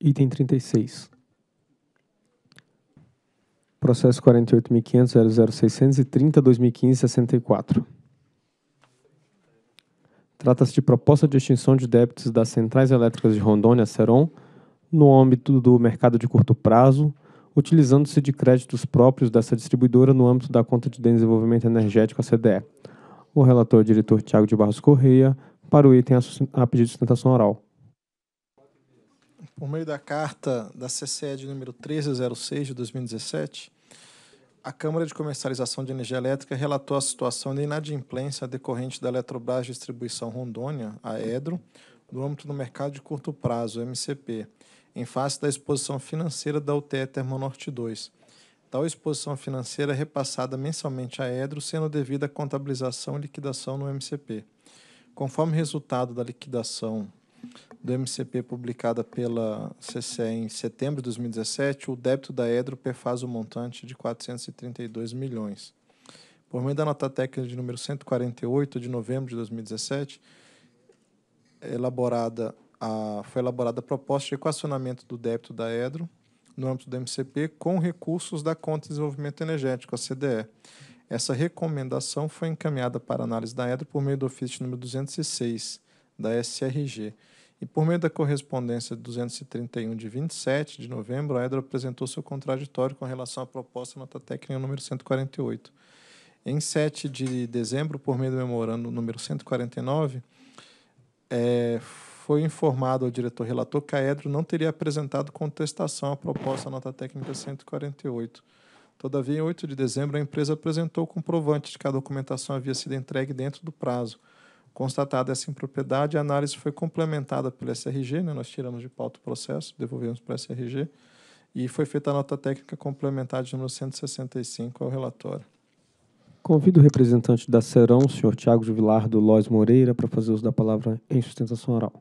Item 36. Processo 48.500.00630.2015.64. Trata-se de proposta de extinção de débitos das centrais elétricas de Rondônia, Seron, no âmbito do mercado de curto prazo, utilizando-se de créditos próprios dessa distribuidora no âmbito da conta de desenvolvimento energético, a CDE. O relator é o diretor Tiago de Barros Correia, para o item a pedido de sustentação oral. Por meio da carta da CCE de número 1306 de 2017, a Câmara de Comercialização de Energia Elétrica relatou a situação de inadimplência decorrente da Eletrobras Distribuição Rondônia, a EDRO, no âmbito do mercado de curto prazo, MCP, em face da exposição financeira da UTE Termonorte 2. Tal exposição financeira é repassada mensalmente à EDRO, sendo devida à contabilização e liquidação no MCP. Conforme resultado da liquidação do MCP publicada pela CCE em setembro de 2017, o débito da Edro perfaz o montante de 432 milhões. Por meio da nota técnica de número 148 de novembro de 2017, elaborada a, foi elaborada a proposta de equacionamento do débito da Edro no âmbito do MCP com recursos da Conta de Desenvolvimento Energético, a CDE. Essa recomendação foi encaminhada para análise da EDRO por meio do ofício número 206, da SRG. E por meio da correspondência 231 de 27 de novembro, a EDRA apresentou seu contraditório com relação à proposta nota técnica número 148. Em 7 de dezembro, por meio do memorando número 149, é, foi informado ao diretor relator que a Edra não teria apresentado contestação à proposta nota técnica 148. Todavia, em 8 de dezembro, a empresa apresentou o comprovante de que a documentação havia sido entregue dentro do prazo, Constatada essa impropriedade, a análise foi complementada pelo SRG, né? nós tiramos de pauta o processo, devolvemos para o SRG, e foi feita a nota técnica complementar de número 165 ao relatório. Convido o representante da Serão, o senhor Tiago de Vilar do Lóis Moreira, para fazer uso da palavra em sustentação oral.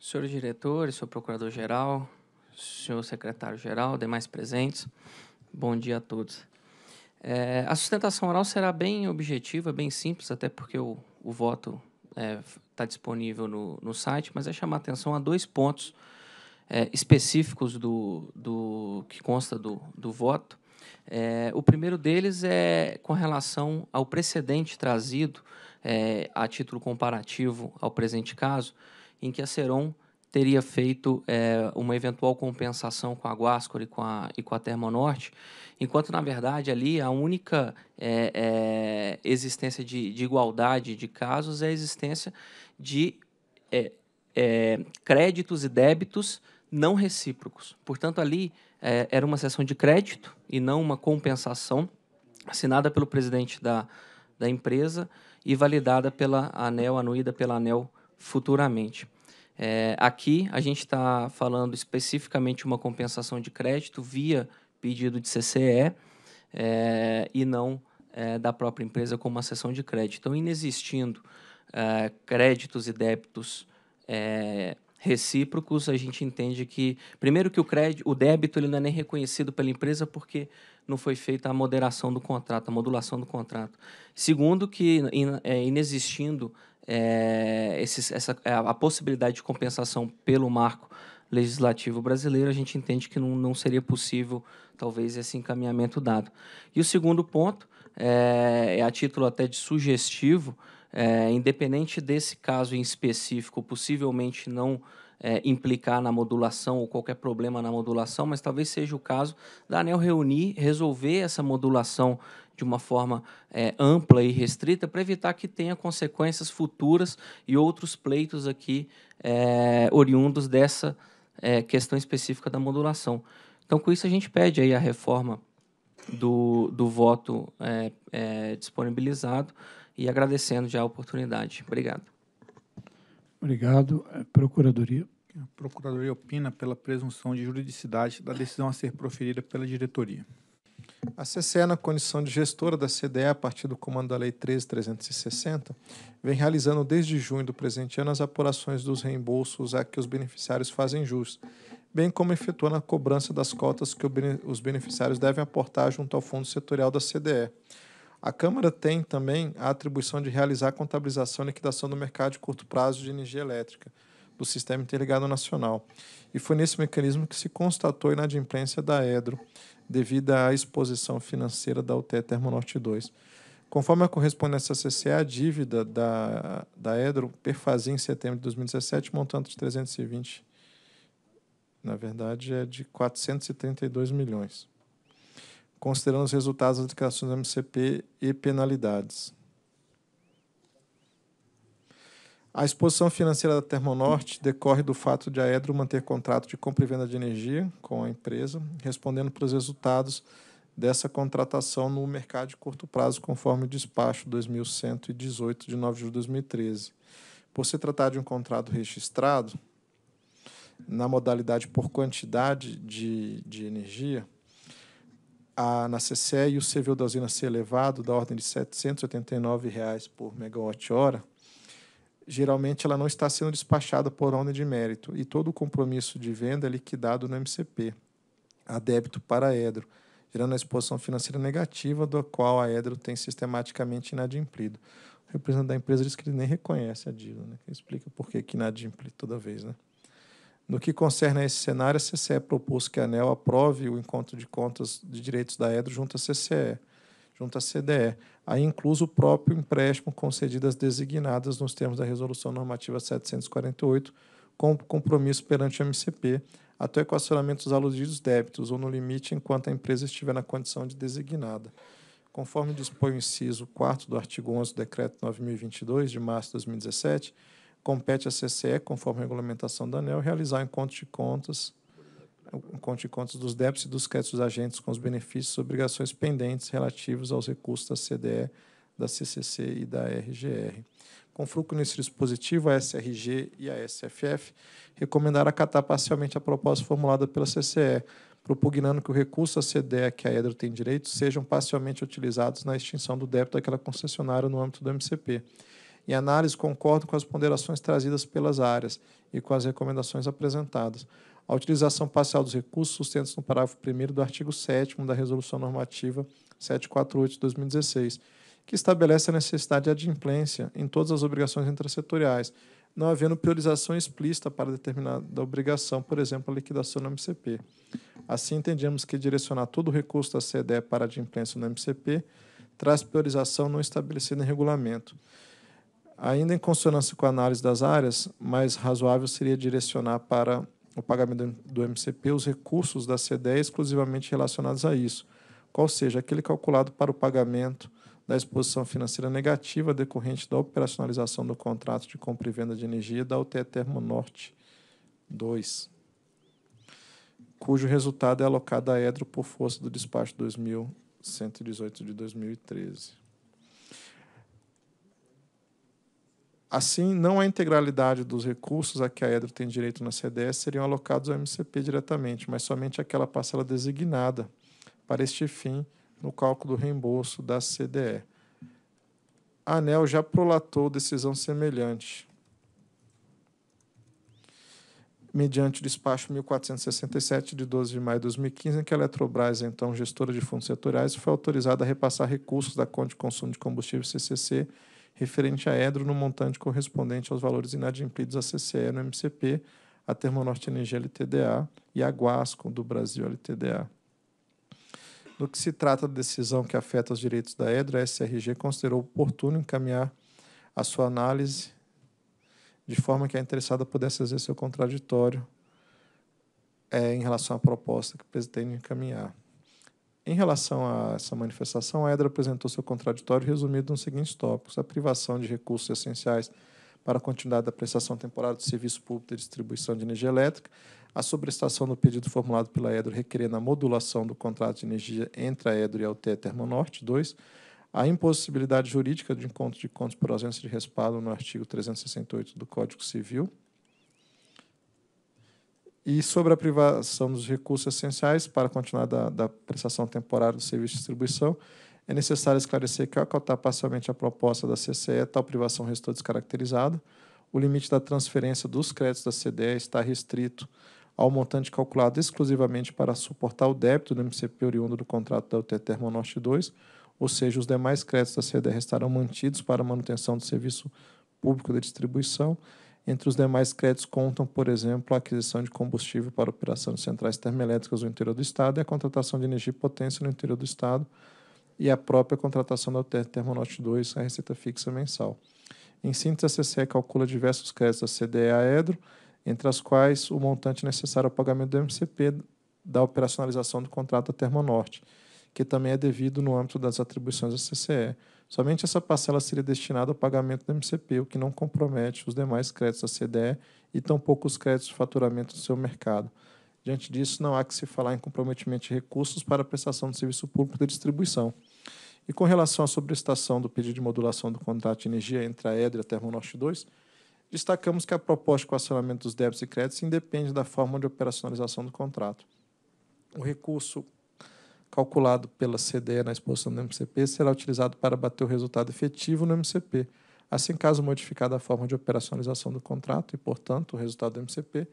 Senhor diretor, senhor procurador-geral, senhor secretário-geral, demais presentes, bom dia a todos. É, a sustentação oral será bem objetiva, bem simples, até porque o, o voto está é, tá disponível no, no site, mas é chamar atenção a dois pontos é, específicos do, do que consta do, do voto. É, o primeiro deles é com relação ao precedente trazido é, a título comparativo ao presente caso, em que a Seron teria feito é, uma eventual compensação com a Guáscor e com a, e com a Termonorte, enquanto, na verdade, ali a única é, é, existência de, de, igualdade de casos é a existência de é, é, créditos e débitos não recíprocos. Portanto, ali é, era uma sessão de crédito e não uma compensação assinada pelo presidente da, da empresa e validada pela ANEL, anuída pela ANEL futuramente. É, aqui a gente está falando especificamente uma compensação de crédito via pedido de CCE é, e não é, da própria empresa como uma sessão de crédito. Então, inexistindo é, créditos e débitos é, recíprocos, a gente entende que, primeiro que o crédito, o débito ele não é nem reconhecido pela empresa porque não foi feita a moderação do contrato, a modulação do contrato. Segundo que, in, é, inexistindo é, esses, essa, é, a possibilidade de compensação pelo marco legislativo brasileiro, a gente entende que não, não seria possível, talvez, esse encaminhamento dado. E o segundo ponto, é, é a título até de sugestivo, é, independente desse caso em específico, possivelmente não é, implicar na modulação ou qualquer problema na modulação, mas talvez seja o caso da ANEL reunir, resolver essa modulação de uma forma é, ampla e restrita para evitar que tenha consequências futuras e outros pleitos aqui é, oriundos dessa é, questão específica da modulação. Então, com isso, a gente pede aí a reforma do, do voto é, é, disponibilizado e agradecendo já a oportunidade. Obrigado. Obrigado. É, Procuradoria. A Procuradoria opina pela presunção de juridicidade da decisão a ser proferida pela diretoria. A CCE, na condição de gestora da CDE, a partir do comando da Lei 13.360, vem realizando desde junho do presente ano as apurações dos reembolsos a que os beneficiários fazem jus, bem como efetuando a cobrança das cotas que os beneficiários devem aportar junto ao Fundo Setorial da CDE a Câmara tem também a atribuição de realizar a contabilização e liquidação do mercado de curto prazo de energia elétrica do Sistema Interligado Nacional. E foi nesse mecanismo que se constatou a inadimplência da EDRO devido à exposição financeira da UTE Termonorte 2. Conforme a correspondência à CCE, a dívida da, da EDRO perfazia em setembro de 2017, montante de 320. Na verdade, é de 432 milhões considerando os resultados das declarações do MCP e penalidades. A exposição financeira da Termonorte decorre do fato de a Edro manter contrato de compra e venda de energia com a empresa, respondendo pelos resultados dessa contratação no mercado de curto prazo, conforme o despacho 2118 de 9 de julho de 2013. Por se tratar de um contrato registrado, na modalidade por quantidade de, de energia, a, na CCE e o CVO da usina ser elevado da ordem de R$ 789 reais por megawatt-hora, geralmente ela não está sendo despachada por ordem de mérito e todo o compromisso de venda é liquidado no MCP, a débito para a Edro, gerando a exposição financeira negativa da qual a Edro tem sistematicamente inadimplido. O representante da empresa disse que ele nem reconhece a dívida, né? explica por que inadimple toda vez. Né? No que concerne a esse cenário, a CCE propôs que a ANEL aprove o encontro de contas de direitos da EDRO junto à CCE, junto à CDE, aí incluso o próprio empréstimo concedido às designadas nos termos da Resolução Normativa 748, com compromisso perante o MCP, até o equacionamento dos aludidos débitos, ou no limite enquanto a empresa estiver na condição de designada. Conforme dispõe o inciso 4 do artigo 11 do Decreto 9022, de março de 2017, compete à CCE, conforme a regulamentação da ANEL, realizar o encontro de contas, um de contas dos débitos e dos créditos dos agentes com os benefícios e obrigações pendentes relativos aos recursos da CDE, da CCC e da RGR. Com fruto nesse dispositivo, a SRG e a SFF recomendaram acatar parcialmente a proposta formulada pela CCE, propugnando que o recurso à CDE que a EDRO tem direito sejam parcialmente utilizados na extinção do débito daquela concessionária no âmbito do MCP e análise concordam com as ponderações trazidas pelas áreas e com as recomendações apresentadas. A utilização parcial dos recursos sustenta-se no parágrafo 1 do artigo 7 da Resolução Normativa 748 de 2016, que estabelece a necessidade de adimplência em todas as obrigações intrasetoriais, não havendo priorização explícita para determinada obrigação, por exemplo, a liquidação no MCP. Assim, entendemos que direcionar todo o recurso da CDE para a adimplência no MCP traz priorização não estabelecida em regulamento. Ainda em consonância com a análise das áreas, mais razoável seria direcionar para o pagamento do MCP os recursos da CDE exclusivamente relacionados a isso, qual seja aquele calculado para o pagamento da exposição financeira negativa decorrente da operacionalização do contrato de compra e venda de energia da UTE Termo Norte 2, cujo resultado é alocado à EDRO por força do despacho 2118 de 2013. Assim, não a integralidade dos recursos a que a EDRO tem direito na CDS seriam alocados ao MCP diretamente, mas somente aquela parcela designada para este fim no cálculo do reembolso da CDE. A ANEL já prolatou decisão semelhante, mediante o despacho 1467 de 12 de maio de 2015, em que a Eletrobras, então gestora de fundos setoriais, foi autorizada a repassar recursos da Conta de Consumo de Combustível CCC referente a edro no montante correspondente aos valores inadimplidos a CCE no MCP, a Termonorte Energia LTDA e a Guasco do Brasil LTDA. No que se trata da decisão que afeta os direitos da Edro, a SRG considerou oportuno encaminhar a sua análise de forma que a interessada pudesse exercer seu contraditório é, em relação à proposta que pretende encaminhar. Em relação a essa manifestação, a EDRA apresentou seu contraditório resumido nos seguintes tópicos: a privação de recursos essenciais para a continuidade da prestação temporária do serviço público de distribuição de energia elétrica, a sobrestação do pedido formulado pela EDRO requerendo a modulação do contrato de energia entre a EDRO e a UTE Termonorte, 2, a impossibilidade jurídica de encontro de contas por ausência de respaldo no artigo 368 do Código Civil, e sobre a privação dos recursos essenciais para continuar da, da prestação temporária do serviço de distribuição, é necessário esclarecer que, ao acautar parcialmente a proposta da CCE, tal privação restou descaracterizada. O limite da transferência dos créditos da CDE está restrito ao montante calculado exclusivamente para suportar o débito do MCP oriundo do contrato da UT Termonorte 2, ou seja, os demais créditos da CDE restarão mantidos para manutenção do serviço público de distribuição. Entre os demais créditos contam, por exemplo, a aquisição de combustível para operação de centrais termoelétricas no interior do Estado e a contratação de energia e potência no interior do Estado e a própria contratação da UTR Termonorte 2, a receita fixa mensal. Em síntese, a CCE calcula diversos créditos da CDE a EDRO, entre as quais o montante necessário ao pagamento do MCP da operacionalização do contrato da Termonorte. Norte que também é devido no âmbito das atribuições da CCE. Somente essa parcela seria destinada ao pagamento do MCP, o que não compromete os demais créditos da CDE e tampouco os créditos de faturamento do seu mercado. Diante disso, não há que se falar em comprometimento de recursos para a prestação do serviço público de distribuição. E com relação à sobrestação do pedido de modulação do contrato de energia entre a EDRA e a Termonorte 2, destacamos que a proposta de coacionamento dos débitos e créditos independe da forma de operacionalização do contrato. O recurso calculado pela CDE na exposição do MCP será utilizado para bater o resultado efetivo no MCP. Assim, caso modificada a forma de operacionalização do contrato e, portanto, o resultado do MCP,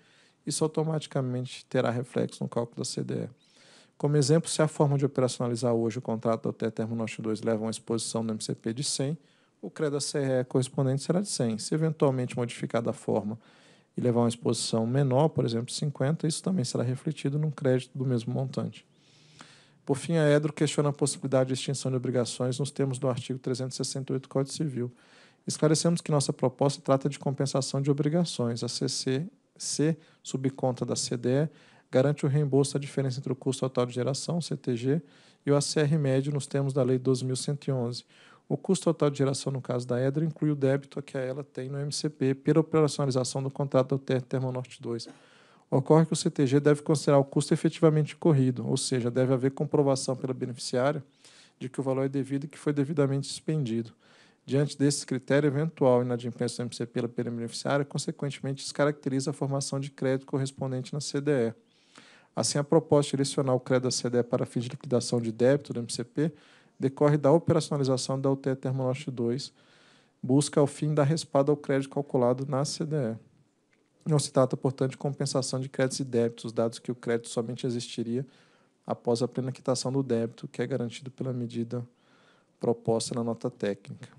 isso automaticamente terá reflexo no cálculo da CDE. Como exemplo, se a forma de operacionalizar hoje o contrato até termo Norte 2 leva a uma exposição do MCP de 100, o da CRE correspondente será de 100. Se eventualmente modificada a forma e levar uma exposição menor, por exemplo, 50, isso também será refletido num crédito do mesmo montante. Por fim, a Edro questiona a possibilidade de extinção de obrigações nos termos do artigo 368 do Código Civil. Esclarecemos que nossa proposta trata de compensação de obrigações. A CCC, subconta da CDE, garante o reembolso da diferença entre o custo total de geração, CTG, e o ACR médio nos termos da Lei 12.111. O custo total de geração, no caso da Edro inclui o débito que a ela tem no MCP pela operacionalização do contrato do TER Termonorte 2 ocorre que o CTG deve considerar o custo efetivamente corrido, ou seja, deve haver comprovação pela beneficiária de que o valor é devido e que foi devidamente suspendido. Diante desse critério, eventual inadimplência do MCP pela beneficiária, consequentemente, descaracteriza a formação de crédito correspondente na CDE. Assim, a proposta de direcionar o crédito da CDE para fins de liquidação de débito do MCP decorre da operacionalização da UTE Termonorte 2, busca ao fim da respada ao crédito calculado na CDE. Não se trata, portanto, de compensação de créditos e débitos, dados que o crédito somente existiria após a plena quitação do débito, que é garantido pela medida proposta na nota técnica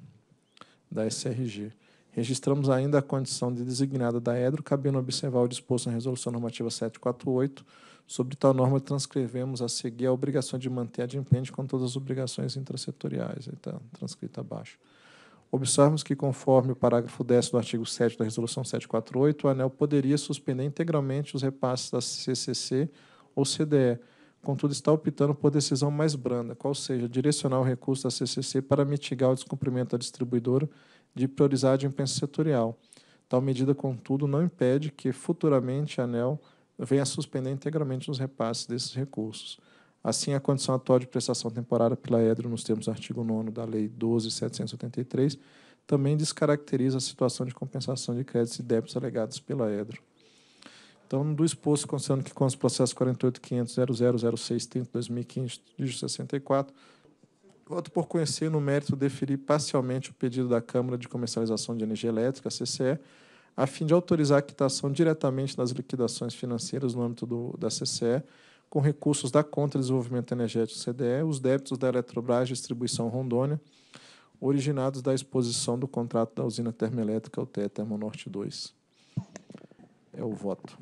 da SRG. Registramos ainda a condição de designada da EDRO, cabendo observar o disposto na Resolução Normativa 748. Sobre tal norma, transcrevemos a seguir a obrigação de manter a de com todas as obrigações intrasetoriais. Está transcrita abaixo observamos que, conforme o parágrafo 10 do artigo 7 da Resolução 748, o ANEL poderia suspender integralmente os repasses da CCC ou CDE, contudo está optando por decisão mais branda, qual seja, direcionar o recurso da CCC para mitigar o descumprimento da distribuidora de priorizar a adimplência setorial. Tal medida, contudo, não impede que futuramente a ANEL venha a suspender integralmente os repasses desses recursos. Assim, a condição atual de prestação temporária pela EDRO, nos termos do artigo 9 da Lei 12.783, também descaracteriza a situação de compensação de créditos e débitos alegados pela EDRO. Então, do exposto, considerando que com os processos 48.500.0006.30.2015-64, voto por conhecer no mérito deferir parcialmente o pedido da Câmara de Comercialização de Energia Elétrica, CCE, a fim de autorizar a quitação diretamente das liquidações financeiras no âmbito do, da CCE, com recursos da Conta de Desenvolvimento Energético CDE, os débitos da Eletrobras Distribuição Rondônia, originados da exposição do contrato da usina termoelétrica UTE Termonorte 2. É o voto.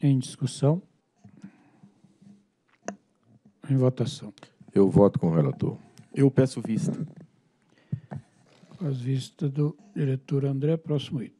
Em discussão? Em votação. Eu voto com o relator. Eu peço vista. Com as vistas do diretor André, próximo item.